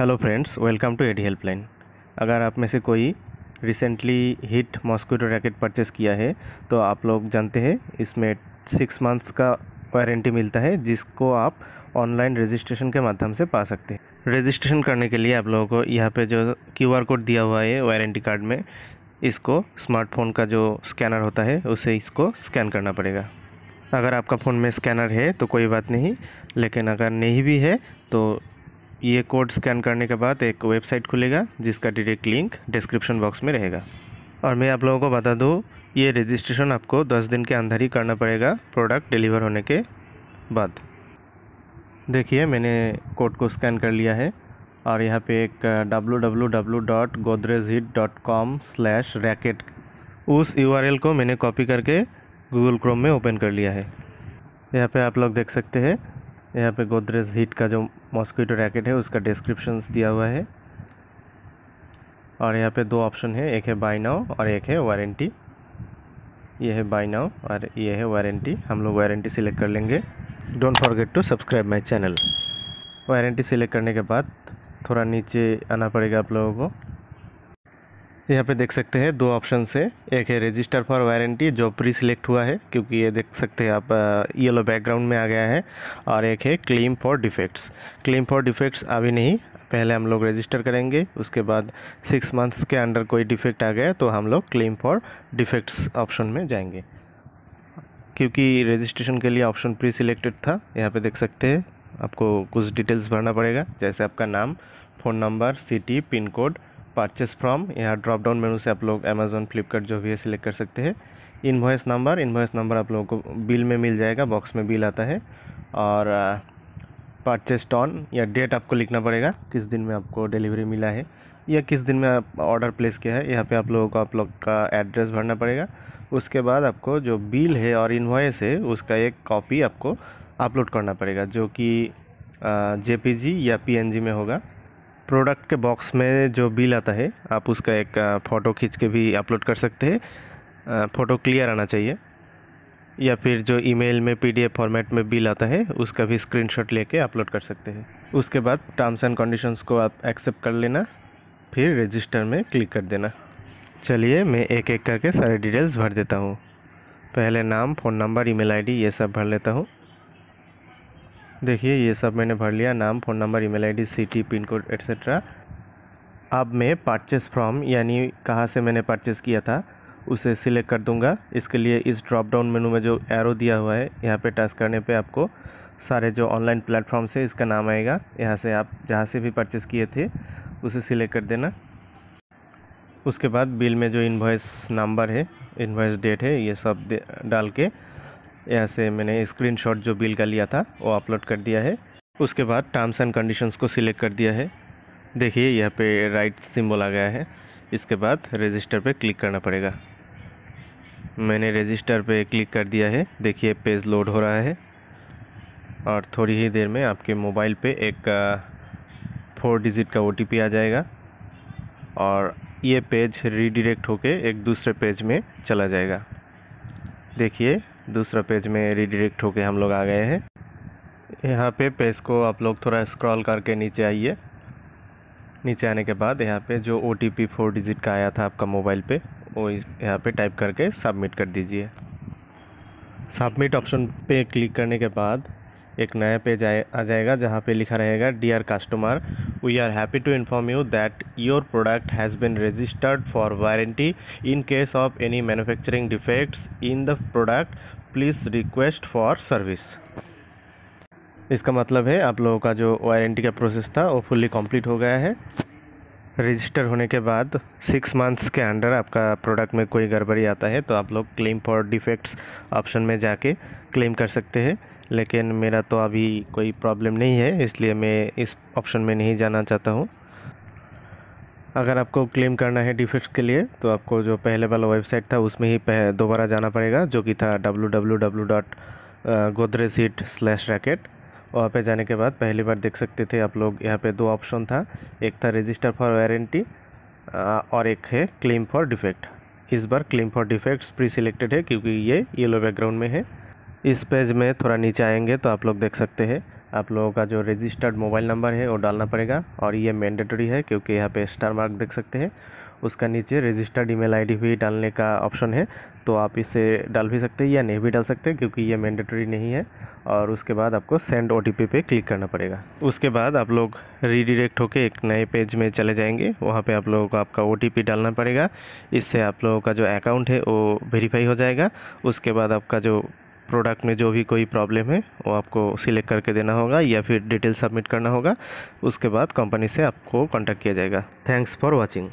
hello friends welcome to AD helpline अगर आप में से कोई recently HIT mosquito racket purchase किया है तो आप लोग जानते हैं इसमें सिक्स मंथ्स का वारंटी मिलता है जिसको आप ऑनलाइन रजिस्ट्रेशन के माध्यम से पा सकते हैं रजिस्ट्रेशन करने के लिए आप लोगों को यहाँ पे जो क्यूआर कोड दिया हुआ है वारंटी कार्ड में इसको स्मार्टफोन का जो स्कैनर होता है उसे इसको स्कैन करना पड़ेगा अगर आपका फ़ोन में स्कैनर है तो कोई बात नहीं लेकिन अगर नहीं भी है तो ये कोड स्कैन करने के बाद एक वेबसाइट खुलेगा जिसका डायरेक्ट लिंक डिस्क्रिप्शन बॉक्स में रहेगा और मैं आप लोगों को बता दूँ ये रजिस्ट्रेशन आपको दस दिन के अंदर ही करना पड़ेगा प्रोडक्ट डिलीवर होने के बाद देखिए मैंने कोड को स्कैन कर लिया है और यहाँ पे एक स्लैश racket उस यू को मैंने कॉपी करके गूगल क्रोम में ओपन कर लिया है यहाँ पे आप लोग देख सकते हैं यहाँ पे गोदरेज हिट का जो मॉस्किटो रैकेट है उसका डिस्क्रिप्शन दिया हुआ है और यहाँ पे दो ऑप्शन है एक है बाई नाउ और एक है वारंटी ये है बाई नाउ और ये है वारंटी हम लोग वारंटी सिलेक्ट कर लेंगे don't forget to subscribe my channel warranty select करने के बाद थोड़ा नीचे आना पड़ेगा आप लोगों को यहाँ पे देख सकते हैं दो ऑप्शन है एक है रजिस्टर फॉर वारंटी जो प्री सिलेक्ट हुआ है क्योंकि ये देख सकते हैं आप येलो बैकग्राउंड में आ गया है और एक है claim for defects claim for defects अभी नहीं पहले हम लोग रजिस्टर करेंगे उसके बाद सिक्स मंथ्स के अंडर कोई डिफेक्ट आ गया तो हम लोग क्लेम फॉर डिफेक्ट्स ऑप्शन में जाएंगे क्योंकि रजिस्ट्रेशन के लिए ऑप्शन प्री सिलेक्टेड था यहाँ पे देख सकते हैं आपको कुछ डिटेल्स भरना पड़ेगा जैसे आपका नाम phone number city pin code purchase from यहाँ ड्रॉप डाउन मेनू से आप लोग अमेज़ोन फ्लिपकार्ट जो भी है सिलेक्ट कर सकते हैं इन्वॉइस नंबर इन्वॉइस नंबर आप लोगों को बिल में मिल जाएगा बॉक्स में बिल आता है और परचेस uh, टॉन या डेट आपको लिखना पड़ेगा किस दिन में आपको डिलीवरी मिला है या किस दिन में आप ऑर्डर प्लेस किया है यहाँ पे आप लोगों को आप लोग का एड्रेस भरना पड़ेगा उसके बाद आपको जो बिल है और इन्वॉइस है उसका एक कॉपी आपको अपलोड करना पड़ेगा जो कि जे uh, या पी में होगा प्रोडक्ट के बॉक्स में जो बिल आता है आप उसका एक फ़ोटो खींच के भी अपलोड कर सकते हैं फ़ोटो क्लियर आना चाहिए या फिर जो ईमेल में पीडीएफ फॉर्मेट में बिल आता है उसका भी स्क्रीनशॉट लेके अपलोड कर सकते हैं उसके बाद टर्म्स एंड कंडीशंस को आप एक्सेप्ट कर लेना फिर रजिस्टर में क्लिक कर देना चलिए मैं एक एक करके सारे डिटेल्स भर देता हूँ पहले नाम फ़ोन नंबर ईमेल आईडी ये सब भर लेता हूँ देखिए ये सब मैंने भर लिया नाम phone number email ID city pin code etcetera अब मैं परचेस फ्रॉम यानी कहाँ से मैंने परचेस किया था उसे सिलेक्ट कर दूंगा इसके लिए इस ड्रॉप डाउन मेनू में जो एरो दिया हुआ है यहाँ पे टच करने पे आपको सारे जो ऑनलाइन प्लेटफॉर्म से इसका नाम आएगा यहाँ से आप जहाँ से भी परचेस किए थे उसे सिलेक्ट कर देना उसके बाद बिल में जो इन्वाइस नंबर है इन्वाइस डेट है ये सब डाल के यहाँ से मैंने स्क्रीनशॉट जो बिल का लिया था वो अपलोड कर दिया है उसके बाद टर्म्स एंड कंडीशंस को सिलेक्ट कर दिया है देखिए यहाँ पे राइट सिंबल आ गया है इसके बाद रजिस्टर पे क्लिक करना पड़ेगा मैंने रजिस्टर पे क्लिक कर दिया है देखिए पेज लोड हो रहा है और थोड़ी ही देर में आपके मोबाइल पे एक फोर डिजिट का ओ आ जाएगा और ये पेज रीडिरेक्ट होके एक दूसरे पेज में चला जाएगा देखिए दूसरा पेज में रिडिरेक्ट होके हम लोग आ गए हैं यहाँ पे पेज को आप लोग थोड़ा स्क्रॉल करके नीचे आइए नीचे आने के बाद यहाँ पे जो ओ टी फोर डिजिट का आया था आपका मोबाइल पे वो यहाँ पे टाइप करके सबमिट कर दीजिए सबमिट ऑप्शन पे क्लिक करने के बाद एक नया पेज आ जाएगा जहाँ पे लिखा रहेगा dear customer we are happy to inform you that your product has been registered for warranty in case of any manufacturing defects in the product please request for service इसका मतलब है आप लोगों का जो वारंटी का प्रोसेस था वो फुल्ली कंप्लीट हो गया है रजिस्टर होने के बाद सिक्स मंथ्स के अंडर आपका प्रोडक्ट में कोई गड़बड़ी आता है तो आप लोग क्लेम फॉर डिफेक्ट्स ऑप्शन में जाके क्लेम कर सकते हैं लेकिन मेरा तो अभी कोई प्रॉब्लम नहीं है इसलिए मैं इस ऑप्शन में नहीं जाना चाहता हूँ अगर आपको क्लेम करना है डिफेक्ट के लिए तो आपको जो पहले वाला वेबसाइट था उसमें ही दोबारा जाना पड़ेगा जो कि था W W W dot Godrej hit slash racket वहाँ पे जाने के बाद पहली बार देख सकते थे आप लोग यहाँ पे दो ऑप्शन था एक था रजिस्टर फॉर वारंटी और एक है क्लेम फॉर डिफेक्ट इस बार claim for defects preselected है क्योंकि ये येलो बैकग्राउंड में है इस पेज में थोड़ा नीचे आएंगे तो आप लोग देख सकते हैं आप लोगों का जो रजिस्टर्ड मोबाइल नंबर है वो डालना पड़ेगा और ये मैंडेटरी है क्योंकि यहाँ पे स्टार मार्क देख सकते हैं उसका नीचे रजिस्टर्ड ईमेल आईडी भी डालने का ऑप्शन है तो आप इसे डाल भी सकते हैं या नहीं भी डाल सकते क्योंकि ये मैंडेटरी नहीं है और उसके बाद आपको सेंड ओ पे क्लिक करना पड़ेगा उसके बाद आप लोग रीडिरेक्ट होकर एक नए पेज में चले जाएंगे वहाँ पर आप लोगों को आपका ओ डालना पड़ेगा इससे आप लोगों का जो अकाउंट है वो वेरीफाई हो जाएगा उसके बाद आपका जो प्रोडक्ट में जो भी कोई प्रॉब्लम है वो आपको सिलेक्ट करके देना होगा या फिर डिटेल सबमिट करना होगा उसके बाद कंपनी से आपको कॉन्टैक्ट किया जाएगा थैंक्स फॉर वॉचिंग